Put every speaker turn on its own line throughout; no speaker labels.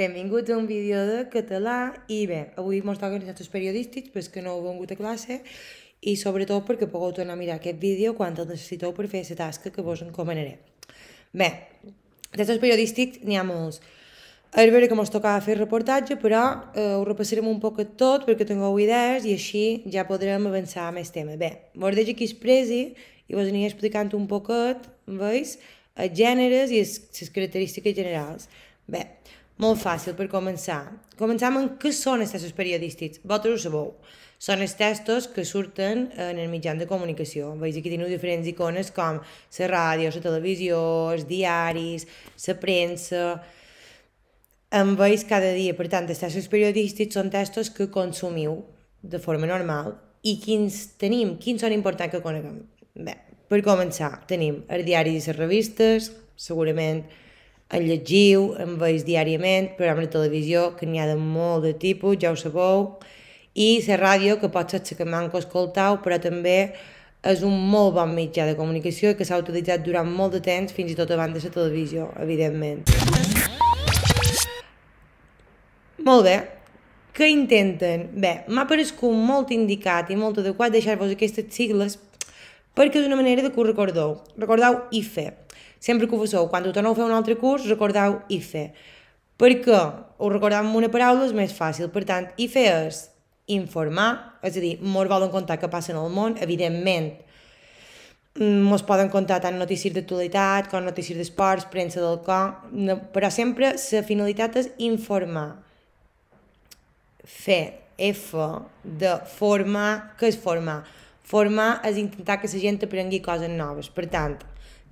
Benvingut a un vídeo de català i bé, avui mos toca els nostres periodístics perquè que no heu vengut a classe i sobretot perquè pugueu tornar a mirar aquest vídeo quan el necessiteu per fer la tasca que vos encomanaré. Bé, d'aquests periodístics n'hi ha molts. És veure que mos tocava fer reportatge, però eh, ho repassarem un poc tot perquè tingueu idees i així ja podrem avançar a més temes. Bé, vos deixo aquí expressi i vos aniré explicant un poquet, veus, els gèneres i les característiques generals. Bé, molt fàcil per començar. Començam amb què són els textos periodístics. Vosaltres ho sabeu. Són els textos que surten en el mitjà de comunicació. Veus que teniu diferents icones com la ràdio, la televisió, els diaris, la premsa... En veus cada dia. Per tant, els textos periodístics són textos que consumiu de forma normal i quins tenim, quins són importants que coneguem. Bé, per començar, tenim els diaris i les revistes, segurament el llegiu, en veus diàriament, programes de televisió, que n'hi ha de molt de tipus, ja ho sabeu, i la ràdio, que pot ser que manco escoltau, però també és un molt bon mitjà de comunicació i que s'ha utilitzat durant molt de temps, fins i tot abans de la televisió, evidentment. Molt bé, què intenten? Bé, m'ha parescut molt indicat i molt adequat deixar-vos aquestes sigles perquè és una manera de que ho recordeu. Recordeu IFE, sempre que ho faceu, quan ho torneu a fer un altre curs, recordeu IFE. Per què? Ho recordem amb una paraula, és més fàcil. Per tant, IFE és informar, és a dir, molt volen contar què passa en el món, evidentment, mm, mos poden contar tant notícies d'actualitat com notícies d'esports, premsa del com, però sempre la finalitat és informar. Fer F de formar, què és formar? Formar és intentar que la gent aprengui coses noves. Per tant,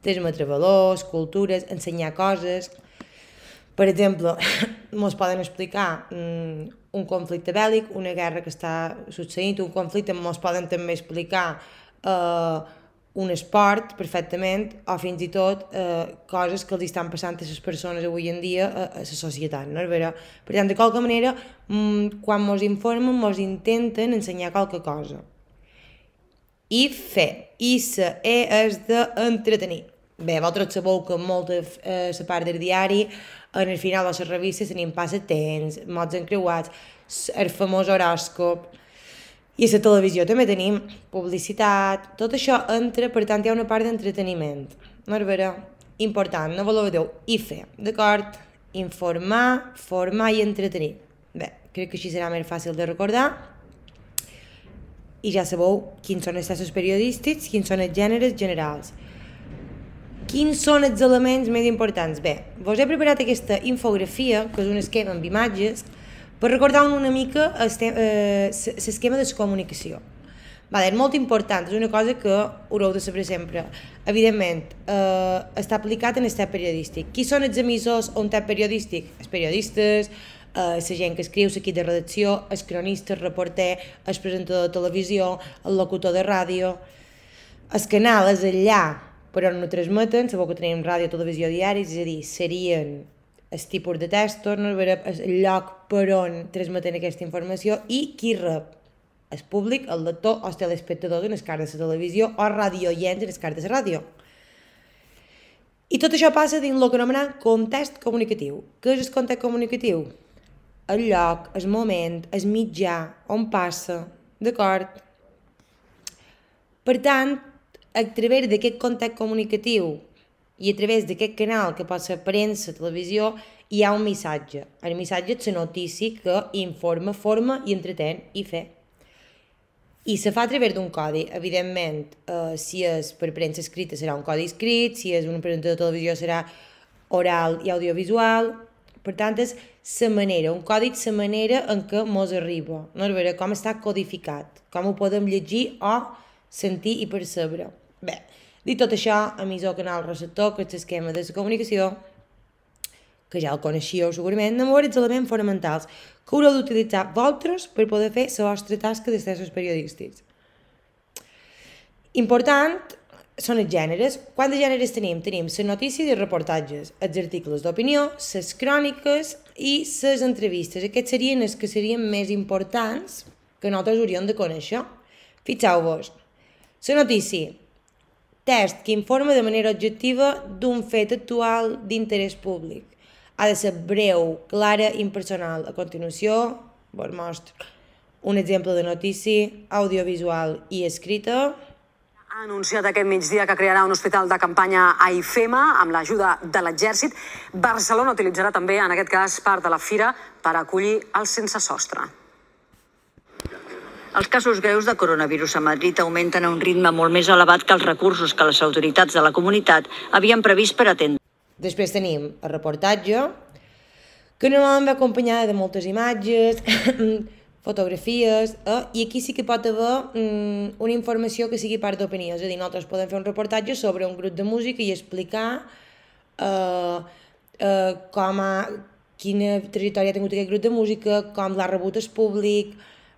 termes valors, cultures, ensenyar coses. Per exemple, ens poden explicar mm, un conflicte bèl·lic, una guerra que està succeint, un conflicte, ens poden també explicar eh, un esport perfectament o fins i tot eh, coses que els estan passant a les persones avui en dia a, a la societat, no és vera? Per tant, de qualque manera, mm, quan ens informen, ens intenten ensenyar qualque cosa i fe. I se E és d'entretenir. Bé, vosaltres sabeu que molta eh, la part del diari, en el final de les revistes tenim passatemps, mots encreuats, el famós horòscop, i a la televisió també tenim publicitat, tot això entra, per tant hi ha una part d'entreteniment. No és Important, no voleu valoreu i fer, d'acord? Informar, formar i entretenir. Bé, crec que així serà més fàcil de recordar i ja sabeu quins són els tassos periodístics, quins són els gèneres generals. Quins són els elements més importants? Bé, vos he preparat aquesta infografia, que és un esquema amb imatges, per recordar una mica eh, l'esquema eh, de la comunicació. Vale, és molt important, és una cosa que haureu de saber sempre. Evidentment, eh, està aplicat en el periodístic. Qui són els emissors on està periodístic? Els periodistes, eh, la gent que escriu, l'equip de redacció, el cronista, el reporter, el presentador de televisió, el locutor de ràdio... El canal és allà, però no transmeten, sabeu que tenim ràdio, televisió, diaris, és a dir, serien el tipus de textos, no veure el lloc per on transmeten aquesta informació i qui rep el públic, el lector o el telespectador en cartes de la televisió o ràdio i en les cartes de ràdio. I tot això passa dins el que anomenem context comunicatiu. Què és el context comunicatiu? el lloc, el moment, el mitjà, on passa, d'acord? Per tant, a través d'aquest contacte comunicatiu i a través d'aquest canal, que pot ser premsa, televisió, hi ha un missatge. El missatge és la notícia que informa, forma i entretén i fe. I se fa a través d'un codi, evidentment. Eh, si és per premsa escrita serà un codi escrit, si és una presentador de televisió serà oral i audiovisual, per tant, és la manera, un codi de la manera en què mos arriba, no és veure com està codificat, com ho podem llegir o sentir i percebre. Bé, dit tot això, a emissor canal receptor, que és l'esquema de la comunicació, que ja el coneixíeu segurament, els elements fonamentals que haureu d'utilitzar vosaltres per poder fer la vostra tasca de d'estressos periodístics. Important són els gèneres. Quants gèneres tenim? Tenim les notícies i els reportatges, els articles d'opinió, les cròniques i les entrevistes. Aquests serien els que serien més importants que nosaltres hauríem de conèixer. Fixeu-vos. La notícia. Test que informa de manera objectiva d'un fet actual d'interès públic. Ha de ser breu, clara i impersonal. A continuació, vos mostro un exemple de notícia audiovisual i escrita. Ha anunciat aquest migdia que crearà un hospital de campanya a IFEMA amb l'ajuda de l'exèrcit. Barcelona
utilitzarà també, en aquest cas, part de la fira per acollir el sense sostre. Els casos greus de coronavirus a Madrid augmenten a un ritme molt més elevat que els recursos que les autoritats de la comunitat havien previst per atendre.
Després tenim el reportatge, que normalment va acompanyada de moltes imatges, fotografies, eh? i aquí sí que pot haver mm, una informació que sigui part d'opinió, és a dir, nosaltres podem fer un reportatge sobre un grup de música i explicar eh, eh, com ha, quina trajectòria ha tingut aquest grup de música, com l'ha rebut el públic,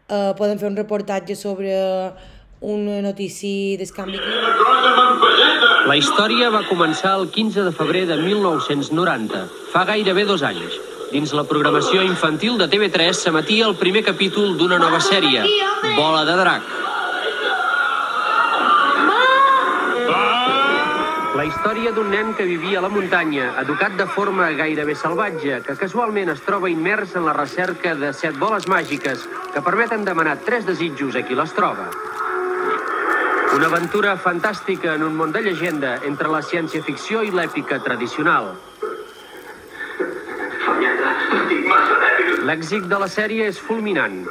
eh, podem fer un reportatge sobre una notícia d'escanvi
La història va començar el 15 de febrer de 1990, fa gairebé dos anys. Dins la programació infantil de TV3 s'emetia el primer capítol d'una nova sèrie, Bola de Drac. La història d'un nen que vivia a la muntanya, educat de forma gairebé salvatge, que casualment es troba immers en la recerca de set boles màgiques que permeten demanar tres desitjos a qui les troba. Una aventura fantàstica en un món de llegenda entre la ciència-ficció i l'èpica tradicional. L'èxit de la sèrie és fulminant.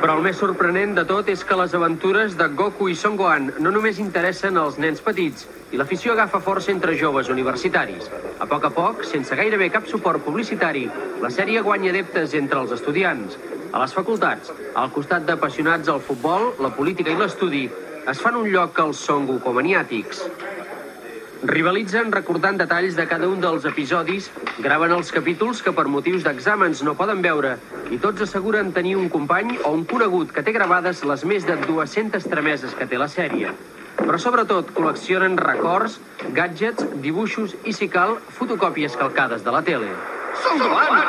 Però el més sorprenent de tot és que les aventures de Goku i Son Gohan no només interessen als nens petits, i l'afició agafa força entre joves universitaris. A poc a poc, sense gairebé cap suport publicitari, la sèrie guanya adeptes entre els estudiants. A les facultats, al costat d'apassionats al futbol, la política i l'estudi, es fan un lloc als Son Goku maniàtics. Rivalitzen recordant detalls de cada un dels episodis, graven els capítols que per motius d'exàmens no poden veure i tots asseguren tenir un company o un conegut que té gravades les més de 200 trameses que té la sèrie. Però sobretot col·leccionen records, gadgets, dibuixos i, si cal, fotocòpies calcades de la tele. Sundoan!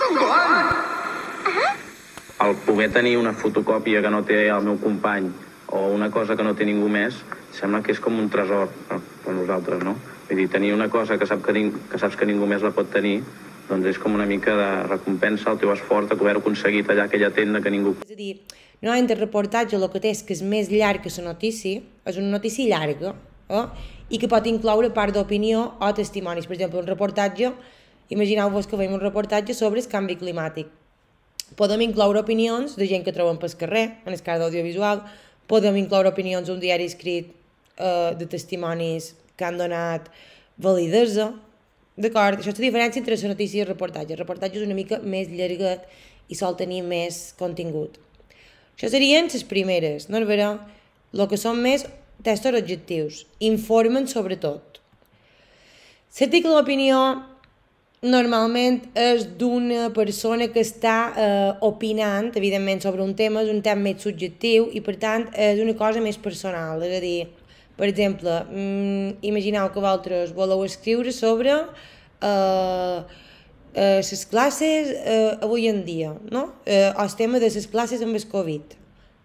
Sundoan! El poder tenir una fotocòpia que no té el meu company o una cosa que no té ningú més, sembla que és com un tresor. No? o nosaltres, no? Vull dir, tenir una cosa que, sap que, ning, que saps que ningú més la pot tenir, doncs és com una mica de recompensa al teu esforç de poder aconseguir allà aquella tenda que ningú...
És a dir, normalment el reportatge el que té és que és més llarg que la notícia, és una notícia llarga, eh? i que pot incloure part d'opinió o testimonis. Per exemple, un reportatge, imagineu-vos que veiem un reportatge sobre el canvi climàtic. Podem incloure opinions de gent que troben pel carrer, en el cas d'audiovisual, podem incloure opinions d'un diari escrit eh, de testimonis que han donat validesa, d'acord? Això és la diferència entre la notícia i el reportatge. El reportatge és una mica més llargat i sol tenir més contingut. Això serien les primeres, no Però El que són més testos objectius. Informen sobre sobretot. L'article d'opinió normalment és d'una persona que està eh, opinant, evidentment, sobre un tema, és un tema més subjectiu i, per tant, és una cosa més personal, és a dir, per exemple, mmm, imagineu que vosaltres voleu escriure sobre eh, eh, les classes eh, avui en dia, no? Eh, el tema de les classes amb el Covid.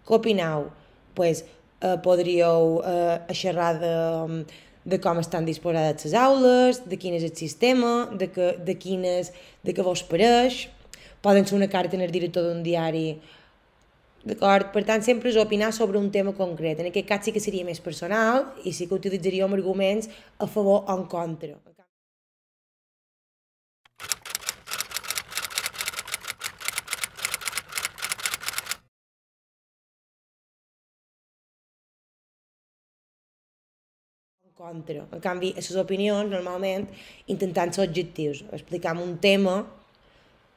Què opineu? pues, eh, podríeu eh, xerrar de, de com estan disposades les aules, de quin és el sistema, de, que, de, quines, de què vos pareix. Poden ser una carta en el director d'un diari D'acord? Per tant, sempre és opinar sobre un tema concret. En aquest cas sí que seria més personal i sí que utilitzaríem arguments a favor o en contra. contra. En canvi, a les opinions, normalment, intentant ser objectius. explicar un tema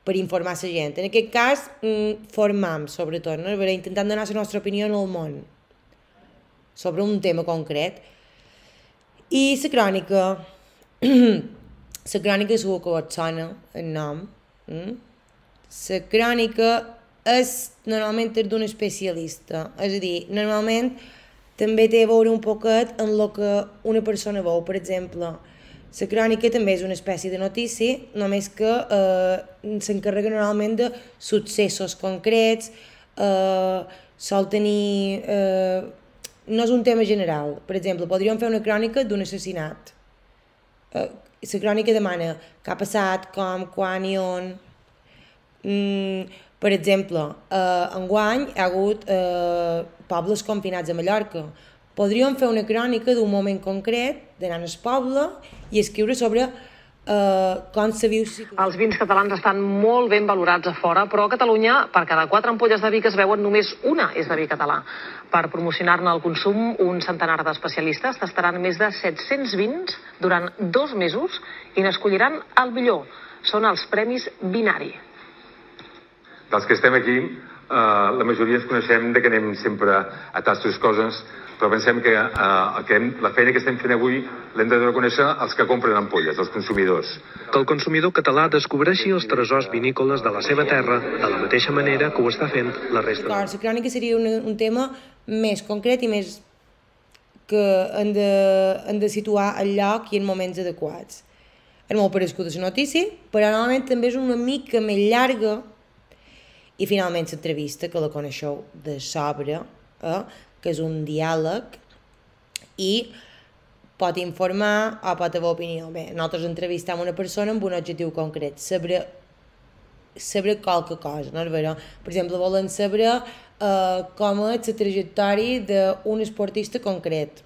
per informar la gent. En aquest cas, mm, formam, sobretot, no? intentant donar la nostra opinió al món sobre un tema concret. I la crònica, la crònica segur que vos sona el nom. Mm? La crònica és normalment d'un especialista, és a dir, normalment també té a veure un poquet en el que una persona veu, per exemple, la crònica també és una espècie de notícia, només que eh, s'encarrega normalment de successos concrets, eh, sol tenir... Eh, no és un tema general. Per exemple, podríem fer una crònica d'un assassinat. Eh, la crònica demana què ha passat, com, quan i on. Mm, per exemple, eh, enguany hi ha hagut eh, pobles confinats a Mallorca, podríem fer una crònica d'un moment concret, d'anar al poble i escriure sobre eh, com se viu... Els vins catalans estan molt ben valorats a fora, però a Catalunya per cada quatre ampolles de vi que es veuen només una és de vi català.
Per promocionar-ne el consum, un centenar d'especialistes tastaran més de 700 vins durant dos mesos i n'escolliran el millor. Són els Premis Binari. Dels que estem aquí, Uh, la majoria ens coneixem de que anem sempre a tastes coses, però pensem que, uh, que hem, la feina que estem fent avui l'hem de reconèixer als que compren ampolles, als consumidors. Que el consumidor català descobreixi els tresors vinícoles de la seva terra de la mateixa manera que ho està fent la resta.
Clar, la crònica seria un, un tema més concret i més que hem de, hem de situar al lloc i en moments adequats. És molt parescut a la notícia, però normalment també és una mica més llarga i finalment l'entrevista, que la coneixeu de sobre, eh, que és un diàleg i pot informar o pot haver opinió. Bé, nosaltres entrevistem una persona amb un objectiu concret, saber saber qualque cosa, no és vera? Per exemple, volen saber eh, com és la trajectòria d'un esportista concret.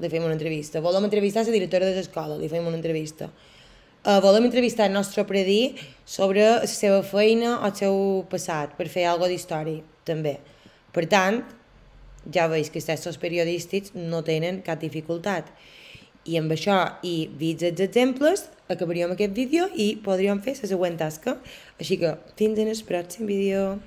Li fem una entrevista. Volem entrevistar la directora de l'escola, li fem una entrevista. Uh, volem entrevistar el nostre predí sobre la seva feina o el seu passat, per fer alguna d'història, també. Per tant, ja veus que els textos periodístics no tenen cap dificultat. I amb això i vist els exemples, acabaríem aquest vídeo i podríem fer la següent tasca. Així que fins en el pròxim vídeo.